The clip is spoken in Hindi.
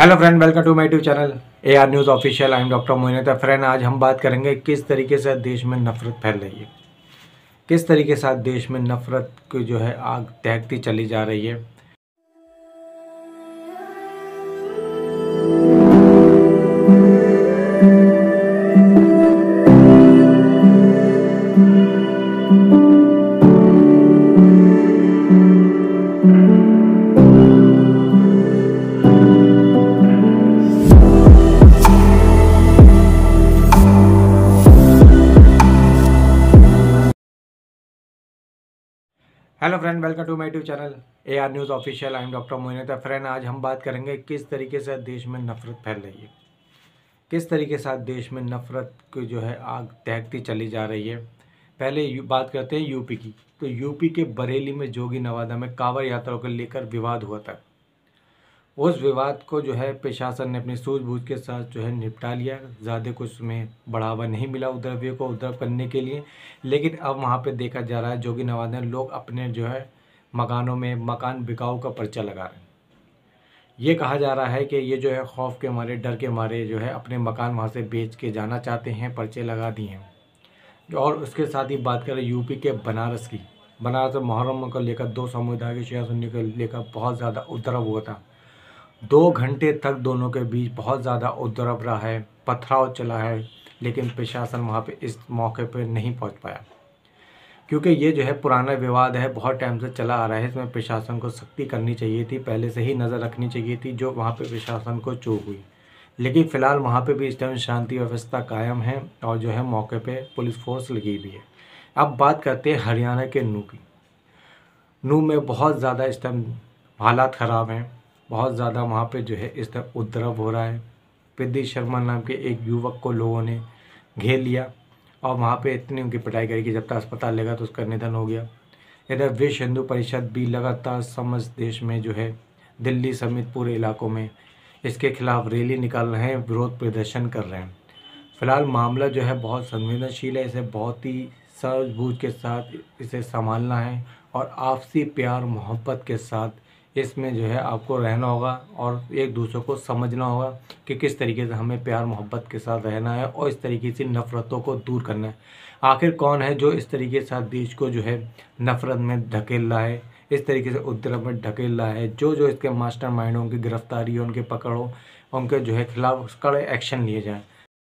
hello friend welcome to my tube channel A R news official I am doctor Mohita friend आज हम बात करेंगे किस तरीके से देश में नफरत फैल रही है किस तरीके से देश में नफरत की जो है आग तहकती चली जा रही है hello friend welcome to my tube channel A R news official I am doctor Mohit friend आज हम बात करेंगे किस तरीके से देश में नफरत फैल रही है किस तरीके से देश में नफरत की जो है आग तहकती चली जा रही है पहले बात करते हैं यूपी की तो यूपी के बरेली में जोगी नवादा में कांवर यात्रा को लेकर विवाद हुआ था उस विवाद को जो है प्रशासन ने अपनी सूझबूझ के साथ जो है निपटा लिया ज़्यादा कुछ उसमें बढ़ावा नहीं मिला उपद्रवियों को उपद्रव करने के लिए लेकिन अब वहाँ पे देखा जा रहा है जोगी नवाज ने लोग अपने जो है मकानों में मकान बिकाऊ का पर्चा लगा रहे हैं ये कहा जा रहा है कि ये जो है खौफ के मारे डर के मारे जो है अपने मकान वहाँ से बेच के जाना चाहते हैं पर्चे लगा दिए हैं और उसके साथ ही बात करें यूपी के बनारस की बनारस और मुहर्रम को लेकर दो समुदाय के शेयर सुनने को लेकर बहुत ज़्यादा उद्रव हुआ था दो घंटे तक दोनों के बीच बहुत ज़्यादा उद्रव रहा है पथराव चला है लेकिन प्रशासन वहाँ पे इस मौके पर नहीं पहुँच पाया क्योंकि ये जो है पुराना विवाद है बहुत टाइम से चला आ रहा है इसमें प्रशासन को सख्ती करनी चाहिए थी पहले से ही नज़र रखनी चाहिए थी जो वहाँ पे प्रशासन को चूक हुई लेकिन फ़िलहाल वहाँ पे भी इस टाइम शांति व्यवस्था कायम है और जो है मौके पे पुलिस फोर्स लगी हुई है अब बात करते हैं हरियाणा के नू की नू में बहुत ज़्यादा इस टाइम हालात ख़राब हैं बहुत ज़्यादा वहाँ पे जो है इस तरह उपद्रव हो रहा है प्रदीप शर्मा नाम के एक युवक को लोगों ने घेर लिया और वहाँ पे इतनी उनकी पिटाई करी कि जब तक अस्पताल लेगा तो उसका निधन हो गया इधर विश्व हिंदू परिषद भी लगातार समस्त देश में जो है दिल्ली समेत पूरे इलाकों में इसके खिलाफ रैली निकाल रहे हैं विरोध प्रदर्शन कर रहे हैं फिलहाल मामला जो है बहुत संवेदनशील है इसे बहुत ही सहजबूझ के साथ इसे संभालना है और आपसी प्यार मोहब्बत के साथ इसमें जो है आपको रहना होगा और एक दूसरे को समझना होगा कि किस तरीके से हमें प्यार मोहब्बत के साथ रहना है और इस तरीके से नफ़रतों को दूर करना है आखिर कौन है जो इस तरीके से देश को जो है नफ़रत में ढकेल रहा है इस तरीके से उद्रव में ढकेल रहा है जो जो इसके मास्टर माइंड उनकी गिरफ्तारी हो उनके पकड़ो उनके जो है खिलाफ कड़े एक्शन लिए जाएँ